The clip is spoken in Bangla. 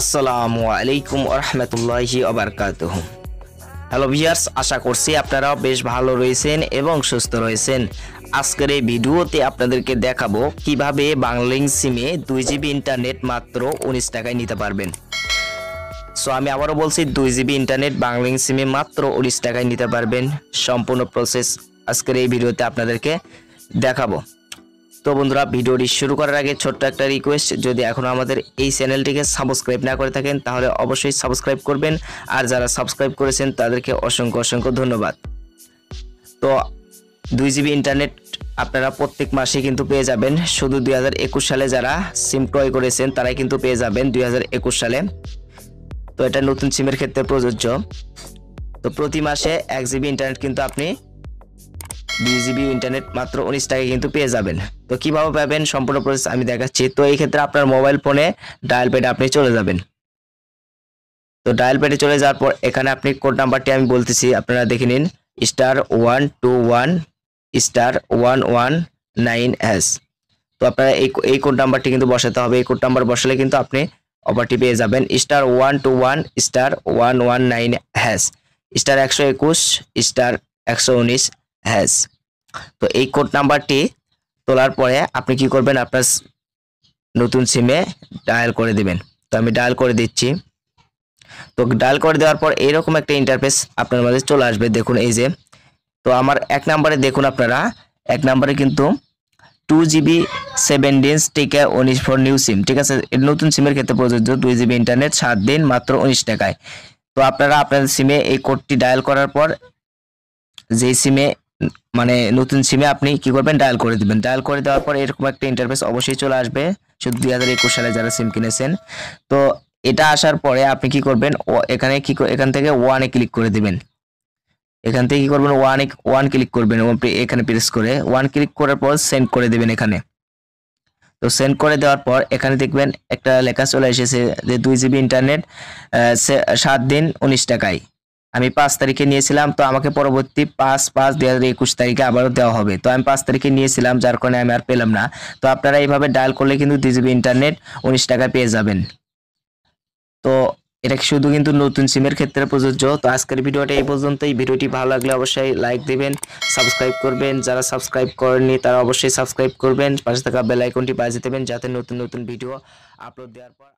আসসালামু আলাইকুম রহমতুল্লাহি আবরকাতহ হ্যালো ভিয়ার্স আশা করছি আপনারা বেশ ভালো রয়েছেন এবং সুস্থ রয়েছেন আজকের এই ভিডিওতে আপনাদেরকে দেখাবো কিভাবে বাংলিং সিমে দুই জিবি ইন্টারনেট মাত্র উনিশ টাকায় নিতে পারবেন সো আমি আবারও বলছি দুই জিবি ইন্টারনেট বাংলিং সিমে মাত্র উনিশ টাকায় নিতে পারবেন সম্পূর্ণ প্রসেস আজকের এই ভিডিওতে আপনাদেরকে দেখাবো তো বন্ধুরা ভিডিওটি শুরু করার আগে ছোট্ট একটা রিকোয়েস্ট যদি এখনও আমাদের এই চ্যানেলটিকে সাবস্ক্রাইব না করে থাকেন তাহলে অবশ্যই সাবস্ক্রাইব করবেন আর যারা সাবস্ক্রাইব করেছেন তাদেরকে অসংখ্য অসংখ্য ধন্যবাদ তো দুই জিবি ইন্টারনেট আপনারা প্রত্যেক মাসে কিন্তু পেয়ে যাবেন শুধু দুই সালে যারা সিম ক্রয় করেছেন তারাই কিন্তু পেয়ে যাবেন দুই সালে তো এটা নতুন সিমের ক্ষেত্রে প্রযোজ্য তো প্রতি মাসে এক জিবি ইন্টারনেট কিন্তু আপনি বিজিবি ইন্টারনেট মাত্র উনিশ টাকায় কিন্তু পেয়ে যাবেন তো কীভাবে পাবেন সম্পূর্ণ প্রসেস আমি দেখাচ্ছি তো এই ক্ষেত্রে আপনার মোবাইল ফোনে ডায়াল প্যাডে আপনি চলে যাবেন তো ডায়াল প্যাডে চলে যাওয়ার পর এখানে আপনি কোড নাম্বারটি আমি বলতেছি আপনারা দেখে নিন star one two one star one one nine এস তো আপনারা এই এই কোড নাম্বারটি কিন্তু বসাতে হবে এই কোড নাম্বার বসালে কিন্তু আপনি অফারটি পেয়ে যাবেন star one two one star one one nine hash star একশো একুশ স্টার একশো উনিশ হ্যাজ তো এই কোড নাম্বারটি তোলার পরে আপনি কি করবেন আপনার নতুন সিমে ডায়াল করে দিবেন তো আমি ডায়াল করে দিচ্ছি তো ডায়াল করে দেওয়ার পর এরকম একটা ইন্টারফেস আপনার মাঝে চলে আসবে দেখুন এই যে তো আমার এক নাম্বারে দেখুন আপনারা এক নাম্বারে কিন্তু টু জিবি সেভেন ডেজ টিকা উনিশ ফর নিউ সিম ঠিক আছে নতুন সিমের ক্ষেত্রে প্রযোজ্য দুই জিবি ইন্টারনেট সাত দিন মাত্র উনিশ টাকায় তো আপনারা আপনাদের সিমে এই কোডটি ডায়াল করার পর যেই সিমে মানে নতুন সিমে আপনি কি করবেন ডায়াল করে দিবেন ডায়াল করে দেওয়ার পর এরকম একটা ইন্টারফেস অবশ্যই চলে আসবে শুধু দুই হাজার একুশ সালে যারা সিম কিনেছেন তো এটা আসার পরে আপনি কি করবেন এখানে কি এখান থেকে ওয়ানে ক্লিক করে দিবেন এখান থেকে কি করবেন ওয়ানে ওয়ান ক্লিক করবেন এখানে প্রেস করে ওয়ান ক্লিক করার পর সেন্ড করে দেবেন এখানে তো সেন্ড করে দেওয়ার পর এখানে দেখবেন একটা লেখা চলে এসেছে যে দুই জিবি ইন্টারনেট সাত দিন উনিশ টাকায় আমি পাঁচ তারিখে নিয়েছিলাম তো আমাকে পরবর্তী পাঁচ পাঁচ দুই হাজার একুশ তারিখে আবারও দেওয়া হবে তো আমি পাঁচ তারিখে নিয়েছিলাম যার কারণে আমি আর পেলাম না তো আপনারা এইভাবে ডায়াল করলে কিন্তু ডিজিবি ইন্টারনেট উনিশ টাকা পেয়ে যাবেন তো এটা শুধু কিন্তু নতুন সিমের ক্ষেত্রে প্রযোজ্য তো আজকের ভিডিওটা এই পর্যন্তই ভিডিওটি ভালো লাগলে অবশ্যই লাইক দিবেন সাবস্ক্রাইব করবেন যারা সাবস্ক্রাইব করেননি তারা অবশ্যই সাবস্ক্রাইব করবেন পাশে থাকা বেলাইকনটি আইকনটি বাজিয়ে দেবেন যাতে নতুন নতুন ভিডিও আপলোড দেওয়ার পর